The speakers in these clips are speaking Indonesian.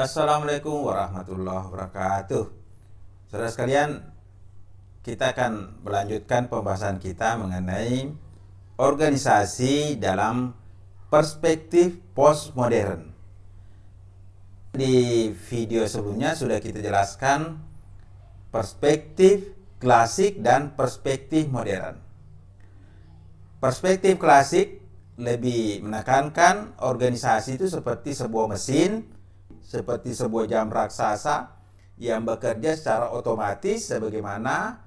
Assalamualaikum warahmatullahi wabarakatuh. Saudara sekalian, kita akan melanjutkan pembahasan kita mengenai organisasi dalam perspektif postmodern. Di video sebelumnya sudah kita jelaskan perspektif klasik dan perspektif modern. Perspektif klasik lebih menekankan organisasi itu seperti sebuah mesin seperti sebuah jam raksasa yang bekerja secara otomatis sebagaimana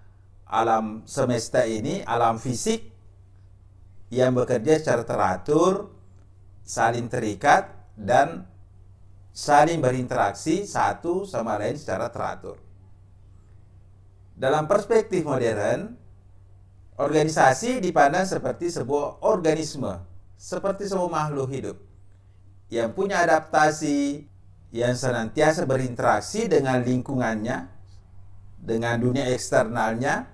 alam semesta ini, alam fisik yang bekerja secara teratur, saling terikat dan saling berinteraksi satu sama lain secara teratur. Dalam perspektif modern, organisasi dipandang seperti sebuah organisme, seperti sebuah makhluk hidup yang punya adaptasi, yang senantiasa berinteraksi dengan lingkungannya, dengan dunia eksternalnya,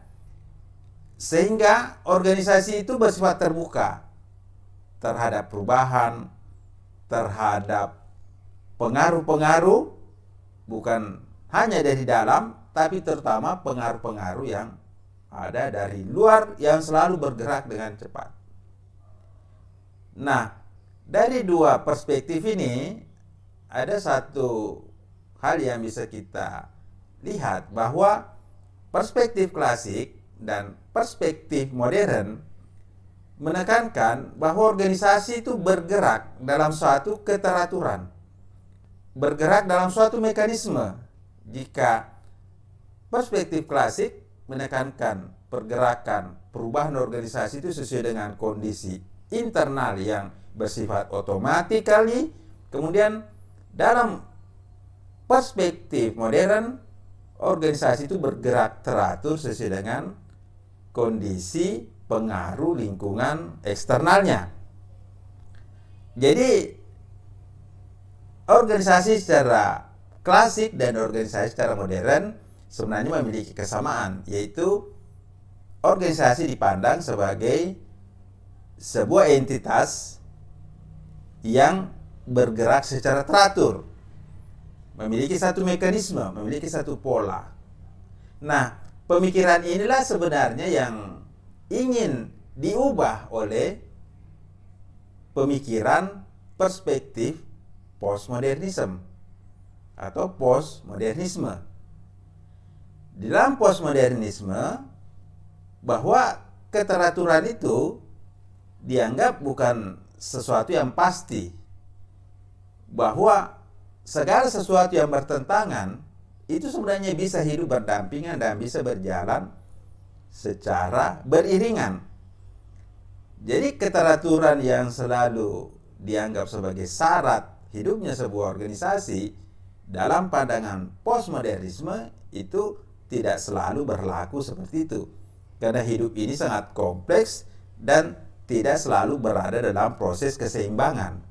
sehingga organisasi itu bersifat terbuka terhadap perubahan, terhadap pengaruh-pengaruh, bukan hanya dari dalam, tapi terutama pengaruh-pengaruh yang ada dari luar yang selalu bergerak dengan cepat. Nah, dari dua perspektif ini, ada satu hal yang bisa kita lihat bahwa perspektif klasik dan perspektif modern menekankan bahwa organisasi itu bergerak dalam suatu keteraturan, bergerak dalam suatu mekanisme. Jika perspektif klasik menekankan pergerakan perubahan organisasi itu sesuai dengan kondisi internal yang bersifat otomatikali, kemudian dalam perspektif modern, organisasi itu bergerak teratur sesuai dengan kondisi pengaruh lingkungan eksternalnya. Jadi organisasi secara klasik dan organisasi secara modern sebenarnya memiliki kesamaan yaitu organisasi dipandang sebagai sebuah entitas yang bergerak secara teratur, memiliki satu mekanisme, memiliki satu pola. Nah, pemikiran inilah sebenarnya yang ingin diubah oleh pemikiran perspektif postmodernisme atau postmodernisme. Di dalam postmodernisme bahwa keteraturan itu dianggap bukan sesuatu yang pasti bahwa segala sesuatu yang bertentangan itu sebenarnya bisa hidup berdampingan dan bisa berjalan secara beriringan. Jadi keteraturan yang selalu dianggap sebagai syarat hidupnya sebuah organisasi dalam pandangan postmodernisme itu tidak selalu berlaku seperti itu. Karena hidup ini sangat kompleks dan tidak selalu berada dalam proses keseimbangan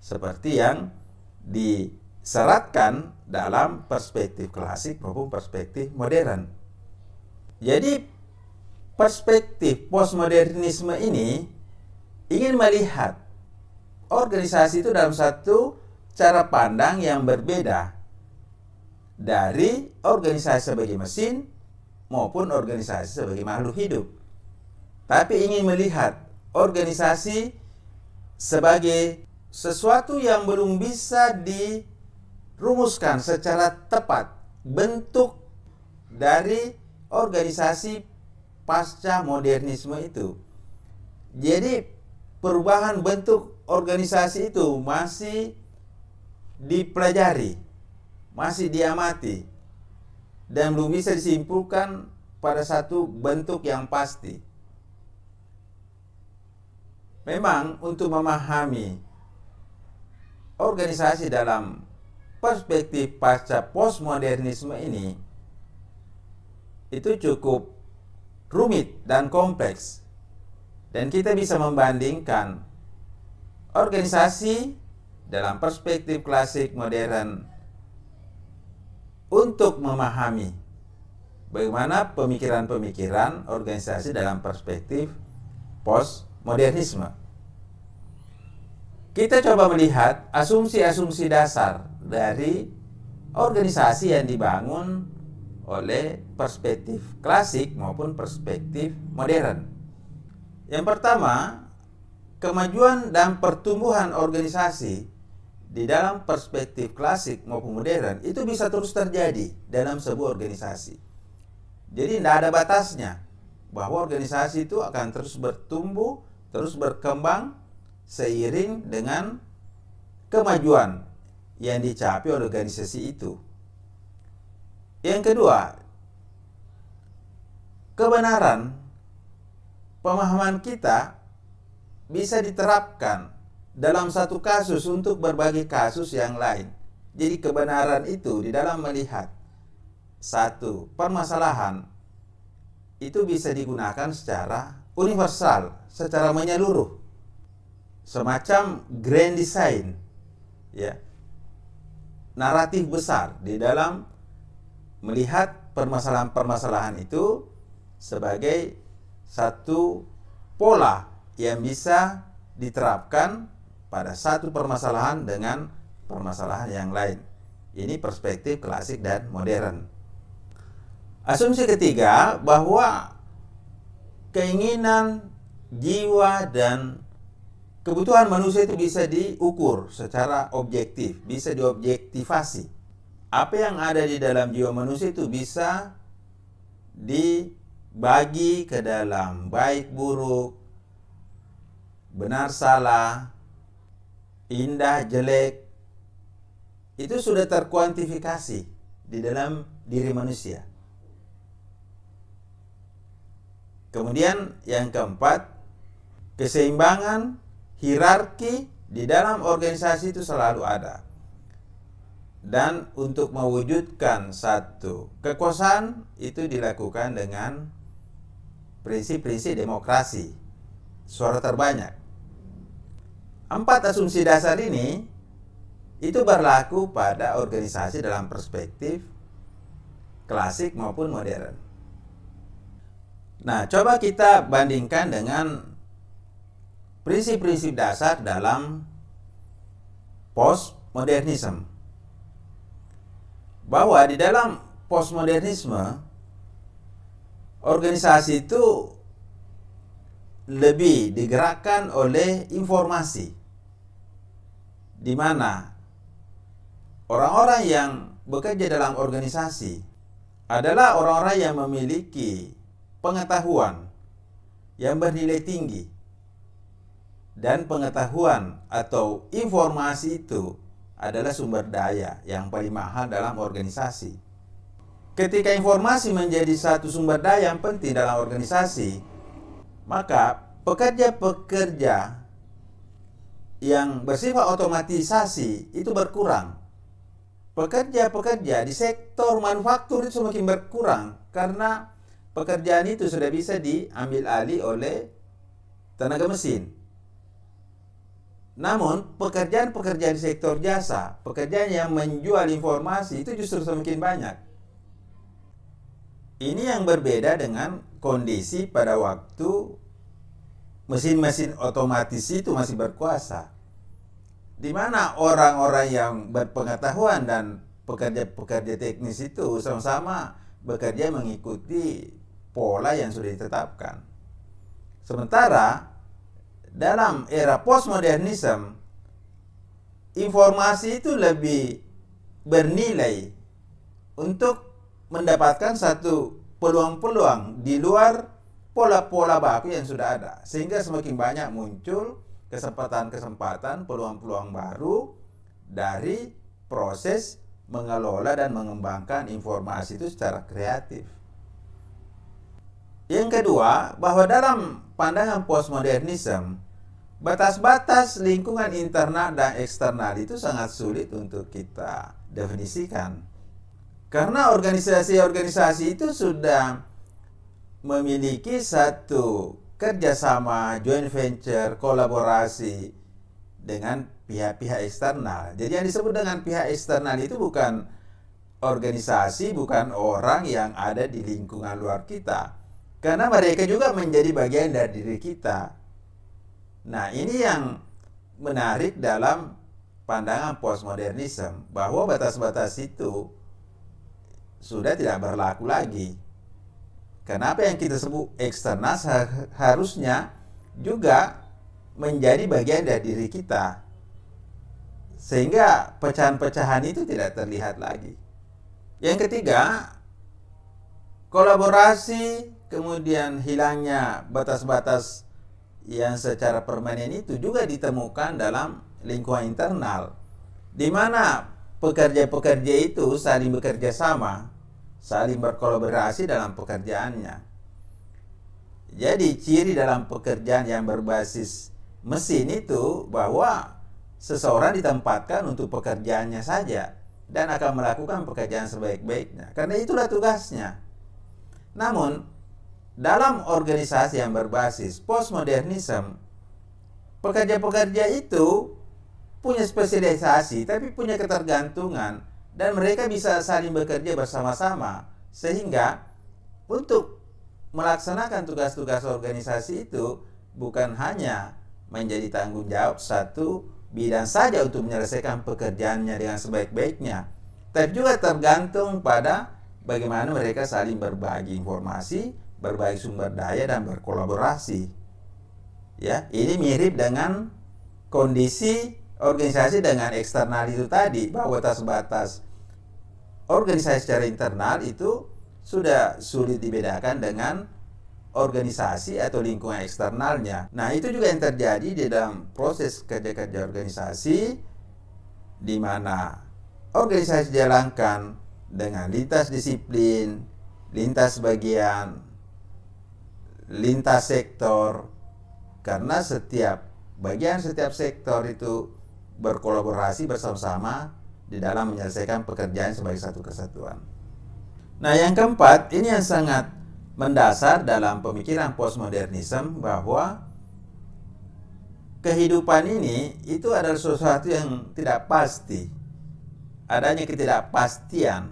seperti yang diseratkan dalam perspektif klasik maupun perspektif modern. Jadi perspektif postmodernisme ini ingin melihat organisasi itu dalam satu cara pandang yang berbeda dari organisasi sebagai mesin maupun organisasi sebagai makhluk hidup. Tapi ingin melihat organisasi sebagai sesuatu yang belum bisa dirumuskan secara tepat bentuk dari organisasi pasca modernisme itu. Jadi perubahan bentuk organisasi itu masih dipelajari, masih diamati dan belum bisa disimpulkan pada satu bentuk yang pasti. Memang untuk memahami organisasi dalam perspektif pasca postmodernisme ini itu cukup rumit dan kompleks. Dan kita bisa membandingkan organisasi dalam perspektif klasik modern untuk memahami bagaimana pemikiran-pemikiran organisasi dalam perspektif postmodernisme. Kita coba melihat asumsi-asumsi dasar dari organisasi yang dibangun oleh perspektif klasik maupun perspektif modern. Yang pertama, kemajuan dan pertumbuhan organisasi di dalam perspektif klasik maupun modern itu bisa terus terjadi dalam sebuah organisasi. Jadi tidak ada batasnya bahwa organisasi itu akan terus bertumbuh, terus berkembang seiring dengan kemajuan yang dicapai oleh organisasi itu. Yang kedua, kebenaran pemahaman kita bisa diterapkan dalam satu kasus untuk berbagai kasus yang lain. Jadi kebenaran itu di dalam melihat satu permasalahan itu bisa digunakan secara universal, secara menyeluruh semacam grand design ya naratif besar di dalam melihat permasalahan-permasalahan itu sebagai satu pola yang bisa diterapkan pada satu permasalahan dengan permasalahan yang lain. Ini perspektif klasik dan modern. Asumsi ketiga bahwa keinginan jiwa dan kebutuhan manusia itu bisa diukur secara objektif, bisa diobjektivasi. Apa yang ada di dalam jiwa manusia itu bisa dibagi ke dalam baik buruk, benar salah, indah jelek. Itu sudah terkuantifikasi di dalam diri manusia. Kemudian yang keempat, keseimbangan hierarki di dalam organisasi itu selalu ada. Dan untuk mewujudkan satu kekuasaan itu dilakukan dengan prinsip-prinsip demokrasi. Suara terbanyak. Empat asumsi dasar ini itu berlaku pada organisasi dalam perspektif klasik maupun modern. Nah, coba kita bandingkan dengan prinsip-prinsip dasar dalam postmodernisme. Bahwa di dalam postmodernisme organisasi itu lebih digerakkan oleh informasi di mana orang-orang yang bekerja dalam organisasi adalah orang-orang yang memiliki pengetahuan yang bernilai tinggi dan pengetahuan atau informasi itu adalah sumber daya yang paling mahal dalam organisasi. Ketika informasi menjadi satu sumber daya yang penting dalam organisasi, maka pekerja-pekerja yang bersifat otomatisasi itu berkurang. Pekerja-pekerja di sektor manufaktur itu semakin berkurang karena pekerjaan itu sudah bisa diambil alih oleh tenaga mesin. Namun, pekerjaan-pekerjaan di sektor jasa, pekerjaan yang menjual informasi itu justru semakin banyak. Ini yang berbeda dengan kondisi pada waktu mesin-mesin otomatis itu masih berkuasa. Di mana orang-orang yang berpengetahuan dan pekerja-pekerja teknis itu sama-sama bekerja mengikuti pola yang sudah ditetapkan. Sementara dalam era postmodernisme informasi itu lebih bernilai untuk mendapatkan satu peluang-peluang di luar pola-pola baku yang sudah ada sehingga semakin banyak muncul kesempatan-kesempatan peluang-peluang baru dari proses mengelola dan mengembangkan informasi itu secara kreatif yang kedua, bahwa dalam pandangan postmodernisme, batas-batas lingkungan internal dan eksternal itu sangat sulit untuk kita definisikan. Karena organisasi-organisasi itu sudah memiliki satu kerjasama, joint venture, kolaborasi dengan pihak-pihak eksternal. Jadi yang disebut dengan pihak eksternal itu bukan organisasi, bukan orang yang ada di lingkungan luar kita karena mereka juga menjadi bagian dari diri kita. Nah, ini yang menarik dalam pandangan postmodernisme bahwa batas-batas itu sudah tidak berlaku lagi. Kenapa yang kita sebut eksternal harusnya juga menjadi bagian dari diri kita. Sehingga pecahan-pecahan itu tidak terlihat lagi. Yang ketiga, kolaborasi kemudian hilangnya batas-batas yang secara permanen itu juga ditemukan dalam lingkungan internal di mana pekerja-pekerja itu saling bekerja sama saling berkolaborasi dalam pekerjaannya jadi ciri dalam pekerjaan yang berbasis mesin itu bahwa seseorang ditempatkan untuk pekerjaannya saja dan akan melakukan pekerjaan sebaik-baiknya karena itulah tugasnya namun dalam organisasi yang berbasis postmodernisme, pekerja-pekerja itu punya spesialisasi tapi punya ketergantungan dan mereka bisa saling bekerja bersama-sama sehingga untuk melaksanakan tugas-tugas organisasi itu bukan hanya menjadi tanggung jawab satu bidang saja untuk menyelesaikan pekerjaannya dengan sebaik-baiknya tapi juga tergantung pada bagaimana mereka saling berbagi informasi berbaik sumber daya dan berkolaborasi. Ya, ini mirip dengan kondisi organisasi dengan eksternal itu tadi bahwa batas-batas organisasi secara internal itu sudah sulit dibedakan dengan organisasi atau lingkungan eksternalnya. Nah, itu juga yang terjadi di dalam proses kerja-kerja organisasi di mana organisasi dijalankan dengan lintas disiplin, lintas bagian, lintas sektor karena setiap bagian setiap sektor itu berkolaborasi bersama-sama di dalam menyelesaikan pekerjaan sebagai satu kesatuan. Nah, yang keempat, ini yang sangat mendasar dalam pemikiran postmodernisme bahwa kehidupan ini itu adalah sesuatu yang tidak pasti. Adanya ketidakpastian.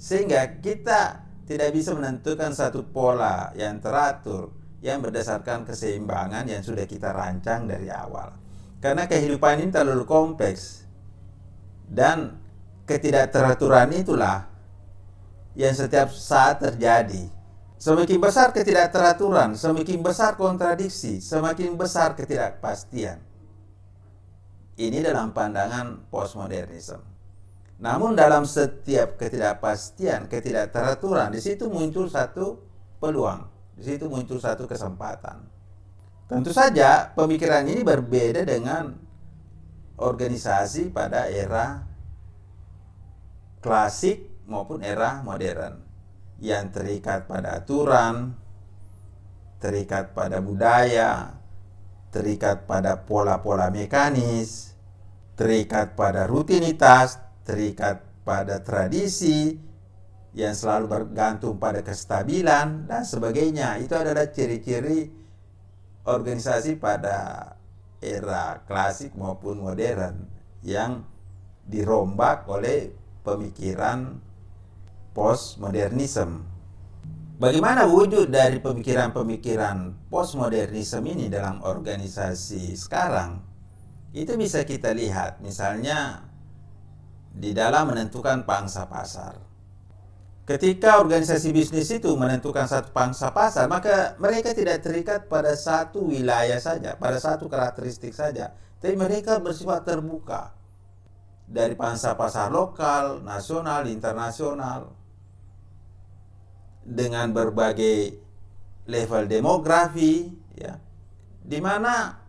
Sehingga kita tidak bisa menentukan satu pola yang teratur yang berdasarkan keseimbangan yang sudah kita rancang dari awal. Karena kehidupan ini terlalu kompleks dan ketidakteraturan itulah yang setiap saat terjadi. Semakin besar ketidakteraturan, semakin besar kontradiksi, semakin besar ketidakpastian. Ini dalam pandangan postmodernisme. Namun dalam setiap ketidakpastian, ketidakteraturan, di situ muncul satu peluang, di situ muncul satu kesempatan. Tentu saja pemikiran ini berbeda dengan organisasi pada era klasik maupun era modern yang terikat pada aturan, terikat pada budaya, terikat pada pola-pola mekanis, terikat pada rutinitas, terikat pada tradisi, yang selalu bergantung pada kestabilan dan sebagainya. Itu adalah ciri-ciri organisasi pada era klasik maupun modern yang dirombak oleh pemikiran postmodernisme. Bagaimana wujud dari pemikiran-pemikiran postmodernisme ini dalam organisasi sekarang? Itu bisa kita lihat, misalnya di dalam menentukan pangsa pasar. Ketika organisasi bisnis itu menentukan satu pangsa pasar, maka mereka tidak terikat pada satu wilayah saja, pada satu karakteristik saja, tapi mereka bersifat terbuka dari pangsa pasar lokal, nasional, internasional dengan berbagai level demografi ya. Di mana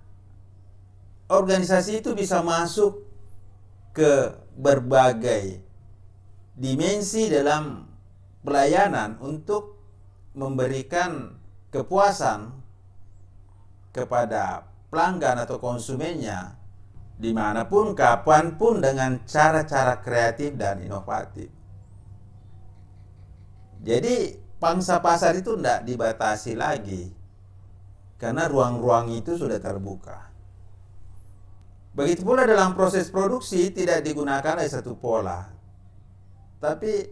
organisasi itu bisa masuk ke berbagai dimensi dalam pelayanan untuk memberikan kepuasan kepada pelanggan atau konsumennya dimanapun, kapanpun dengan cara-cara kreatif dan inovatif. Jadi pangsa pasar itu tidak dibatasi lagi karena ruang-ruang itu sudah terbuka. Begitu pula dalam proses produksi tidak digunakan satu pola. Tapi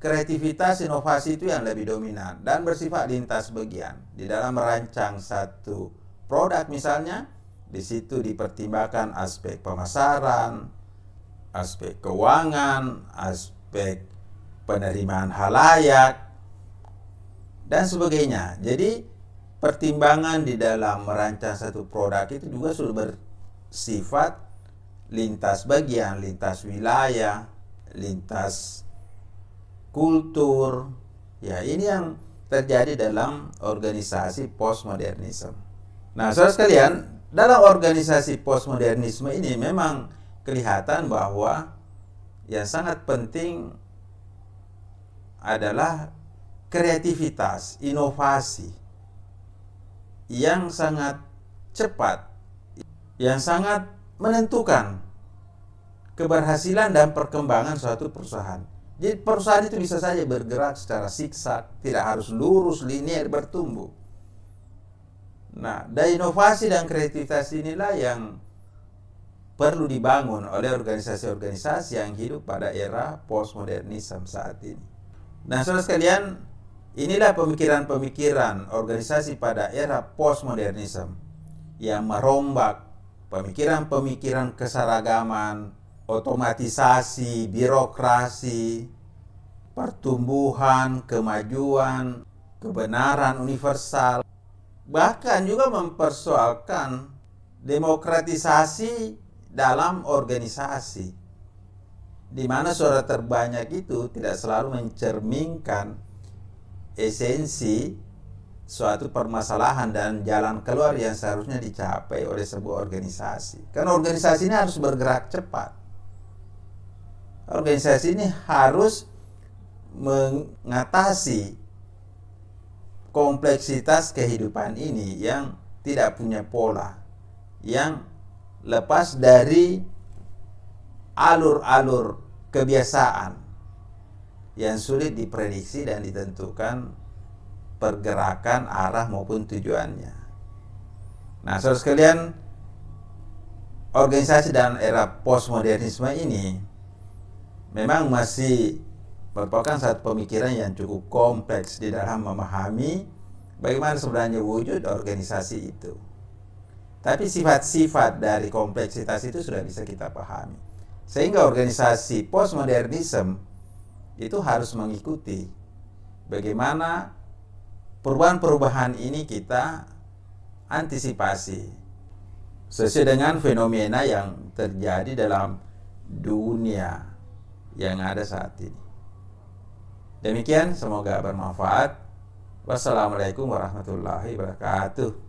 kreativitas inovasi itu yang lebih dominan dan bersifat lintas bagian. Di dalam merancang satu produk misalnya, di situ dipertimbangkan aspek pemasaran, aspek keuangan, aspek penerimaan halayak, dan sebagainya. Jadi pertimbangan di dalam merancang satu produk itu juga sudah ber, sifat lintas bagian, lintas wilayah, lintas kultur. Ya, ini yang terjadi dalam organisasi postmodernisme. Nah, saudara sekalian, dalam organisasi postmodernisme ini memang kelihatan bahwa yang sangat penting adalah kreativitas, inovasi yang sangat cepat yang sangat menentukan keberhasilan dan perkembangan suatu perusahaan. Jadi perusahaan itu bisa saja bergerak secara siksa, tidak harus lurus, linier, bertumbuh. Nah, dan inovasi dan kreativitas inilah yang perlu dibangun oleh organisasi-organisasi yang hidup pada era postmodernisme saat ini. Nah, saudara sekalian, inilah pemikiran-pemikiran organisasi pada era postmodernisme yang merombak pemikiran-pemikiran keseragaman, otomatisasi, birokrasi, pertumbuhan, kemajuan, kebenaran universal, bahkan juga mempersoalkan demokratisasi dalam organisasi, di mana suara terbanyak itu tidak selalu mencerminkan esensi suatu permasalahan dan jalan keluar yang seharusnya dicapai oleh sebuah organisasi. Karena organisasi ini harus bergerak cepat. Organisasi ini harus mengatasi kompleksitas kehidupan ini yang tidak punya pola, yang lepas dari alur-alur kebiasaan yang sulit diprediksi dan ditentukan pergerakan arah maupun tujuannya. Nah, saudara sekalian, organisasi dan era postmodernisme ini memang masih merupakan satu pemikiran yang cukup kompleks di dalam memahami bagaimana sebenarnya wujud organisasi itu. Tapi sifat-sifat dari kompleksitas itu sudah bisa kita pahami. Sehingga organisasi postmodernisme itu harus mengikuti bagaimana perubahan-perubahan ini kita antisipasi sesuai dengan fenomena yang terjadi dalam dunia yang ada saat ini. Demikian, semoga bermanfaat. Wassalamualaikum warahmatullahi wabarakatuh.